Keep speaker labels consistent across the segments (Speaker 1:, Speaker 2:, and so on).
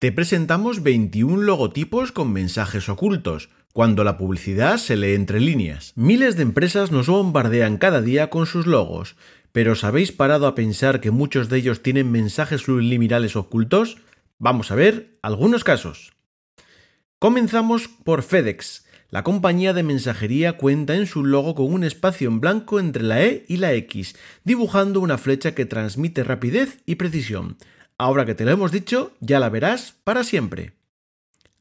Speaker 1: Te presentamos 21 logotipos con mensajes ocultos, cuando la publicidad se lee entre líneas. Miles de empresas nos bombardean cada día con sus logos, pero ¿os habéis parado a pensar que muchos de ellos tienen mensajes subliminales ocultos? Vamos a ver algunos casos. Comenzamos por FedEx. La compañía de mensajería cuenta en su logo con un espacio en blanco entre la E y la X, dibujando una flecha que transmite rapidez y precisión. Ahora que te lo hemos dicho, ya la verás para siempre.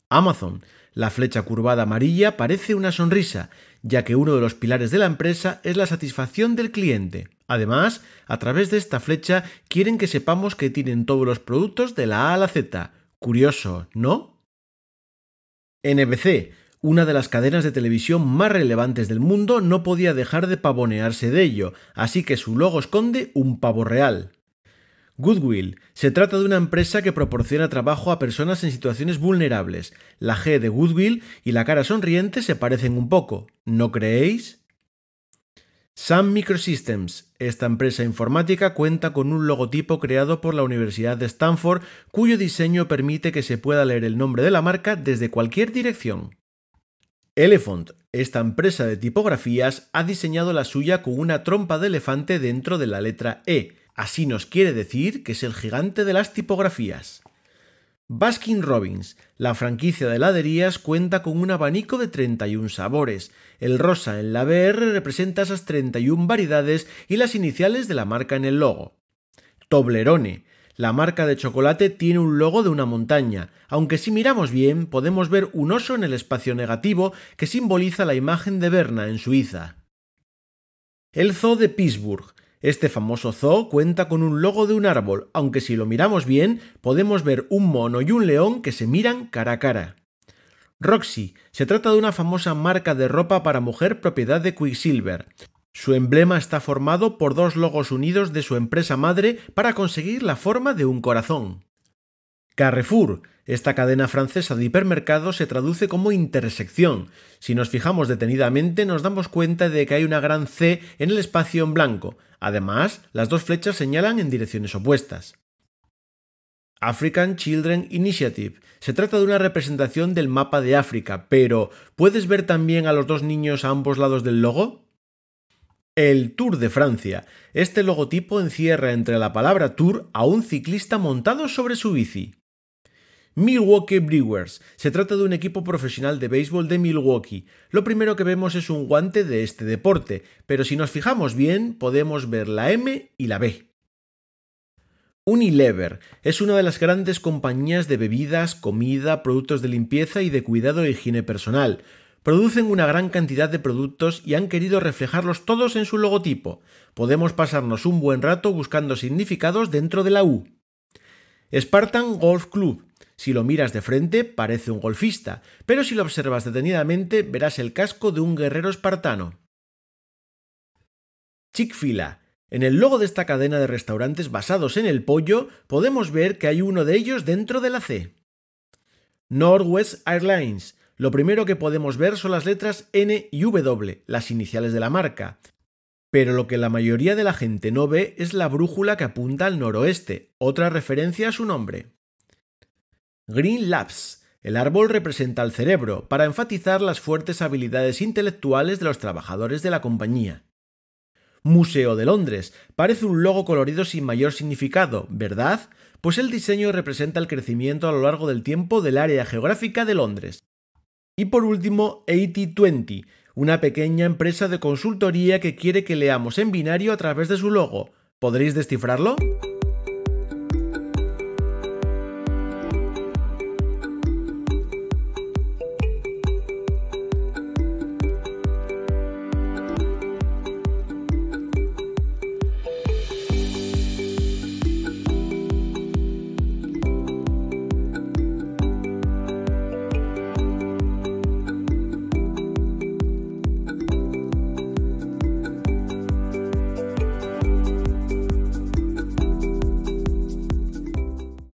Speaker 1: Amazon. La flecha curvada amarilla parece una sonrisa, ya que uno de los pilares de la empresa es la satisfacción del cliente. Además, a través de esta flecha quieren que sepamos que tienen todos los productos de la A a la Z. Curioso, ¿no? NBC, una de las cadenas de televisión más relevantes del mundo, no podía dejar de pavonearse de ello, así que su logo esconde un pavo real. Goodwill. Se trata de una empresa que proporciona trabajo a personas en situaciones vulnerables. La G de Goodwill y la cara sonriente se parecen un poco, ¿no creéis? Sun Microsystems. Esta empresa informática cuenta con un logotipo creado por la Universidad de Stanford cuyo diseño permite que se pueda leer el nombre de la marca desde cualquier dirección. Elephant. Esta empresa de tipografías ha diseñado la suya con una trompa de elefante dentro de la letra E Así nos quiere decir que es el gigante de las tipografías. Baskin Robbins, la franquicia de heladerías, cuenta con un abanico de 31 sabores. El rosa en la BR representa esas 31 variedades y las iniciales de la marca en el logo. Toblerone, la marca de chocolate tiene un logo de una montaña, aunque si miramos bien podemos ver un oso en el espacio negativo que simboliza la imagen de Berna en Suiza. El Zoo de Pittsburgh, este famoso zoo cuenta con un logo de un árbol, aunque si lo miramos bien podemos ver un mono y un león que se miran cara a cara. Roxy se trata de una famosa marca de ropa para mujer propiedad de Quicksilver. Su emblema está formado por dos logos unidos de su empresa madre para conseguir la forma de un corazón. Carrefour, esta cadena francesa de hipermercados se traduce como intersección. Si nos fijamos detenidamente nos damos cuenta de que hay una gran C en el espacio en blanco. Además, las dos flechas señalan en direcciones opuestas. African Children Initiative. Se trata de una representación del mapa de África, pero ¿puedes ver también a los dos niños a ambos lados del logo? El Tour de Francia. Este logotipo encierra entre la palabra Tour a un ciclista montado sobre su bici. Milwaukee Brewers. Se trata de un equipo profesional de béisbol de Milwaukee. Lo primero que vemos es un guante de este deporte, pero si nos fijamos bien podemos ver la M y la B. Unilever es una de las grandes compañías de bebidas, comida, productos de limpieza y de cuidado e higiene personal. Producen una gran cantidad de productos y han querido reflejarlos todos en su logotipo. Podemos pasarnos un buen rato buscando significados dentro de la U. Spartan Golf Club si lo miras de frente, parece un golfista, pero si lo observas detenidamente, verás el casco de un guerrero espartano. Chick-fil-A. En el logo de esta cadena de restaurantes basados en el pollo, podemos ver que hay uno de ellos dentro de la C. Northwest Airlines. Lo primero que podemos ver son las letras N y W, las iniciales de la marca. Pero lo que la mayoría de la gente no ve es la brújula que apunta al noroeste, otra referencia a su nombre. Green Labs. El árbol representa al cerebro, para enfatizar las fuertes habilidades intelectuales de los trabajadores de la compañía. Museo de Londres. Parece un logo colorido sin mayor significado, ¿verdad? Pues el diseño representa el crecimiento a lo largo del tiempo del área geográfica de Londres. Y por último, 8020, una pequeña empresa de consultoría que quiere que leamos en binario a través de su logo. ¿Podréis descifrarlo?